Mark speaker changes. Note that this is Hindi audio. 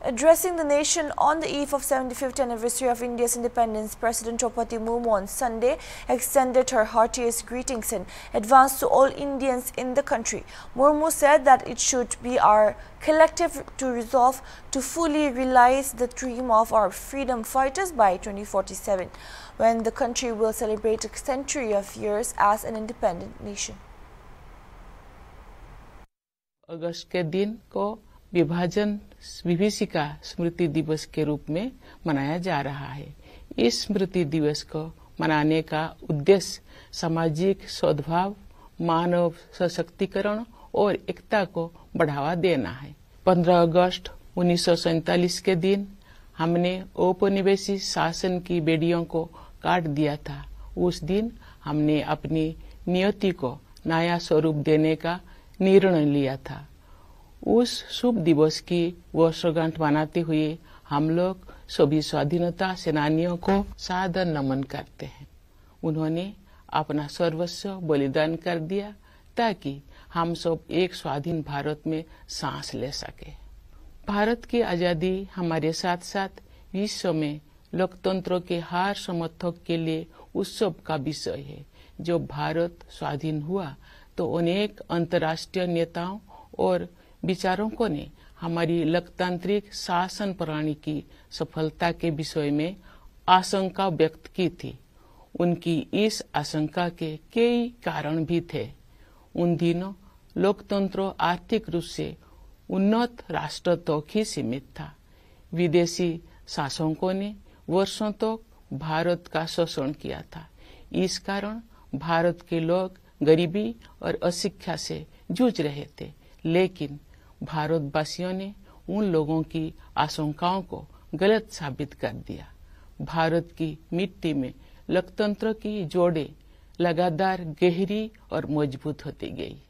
Speaker 1: Addressing the nation on the eve of 75th anniversary of India's independence, President Draupadi Mumu on Sunday extended her heartiest greetings in advance to all Indians in the country. Mumu said that it should be our collective to resolve to fully realize the dream of our freedom fighters by 2047, when the country will celebrate a century of years as an independent nation.
Speaker 2: अगस्त विभाजन विभीषिका स्मृति दिवस के रूप में मनाया जा रहा है इस स्मृति दिवस को मनाने का उद्देश्य सामाजिक सद्भाव मानव सशक्तिकरण और एकता को बढ़ावा देना है 15 अगस्त उन्नीस के दिन हमने औपनिवेशी शासन की बेड़ियों को काट दिया था उस दिन हमने अपनी नियति को नया स्वरूप देने का निर्णय लिया था उस शुभ दिवस की वर्षगांठ मनाते हुए हम लोग सभी स्वाधीनता सेनानियों को सादर नमन करते हैं उन्होंने अपना सर्वस्व बलिदान कर दिया ताकि हम सब एक स्वाधीन भारत में सांस ले सके भारत की आजादी हमारे साथ साथ विश्व में लोकतंत्र के हार समर्थक के लिए उत्सव का विषय है जब भारत स्वाधीन हुआ तो अनेक अंतर्राष्ट्रीय नेताओं और विचारकों ने हमारी लोकतांत्रिक शासन प्रणाली की सफलता के विषय में आशंका व्यक्त की थी उनकी इस आशंका के कई कारण भी थे उन दिनों लोकतंत्र आर्थिक रूप से उन्नत राष्ट्र तक तो ही सीमित था विदेशी शासकों ने वर्षों तक तो भारत का शोषण किया था इस कारण भारत के लोग गरीबी और अशिक्षा से जूझ रहे थे लेकिन भारतवासियों ने उन लोगों की आशंकाओं को गलत साबित कर दिया भारत की मिट्टी में लोकतंत्र की जोड़े लगातार गहरी और मजबूत होती गई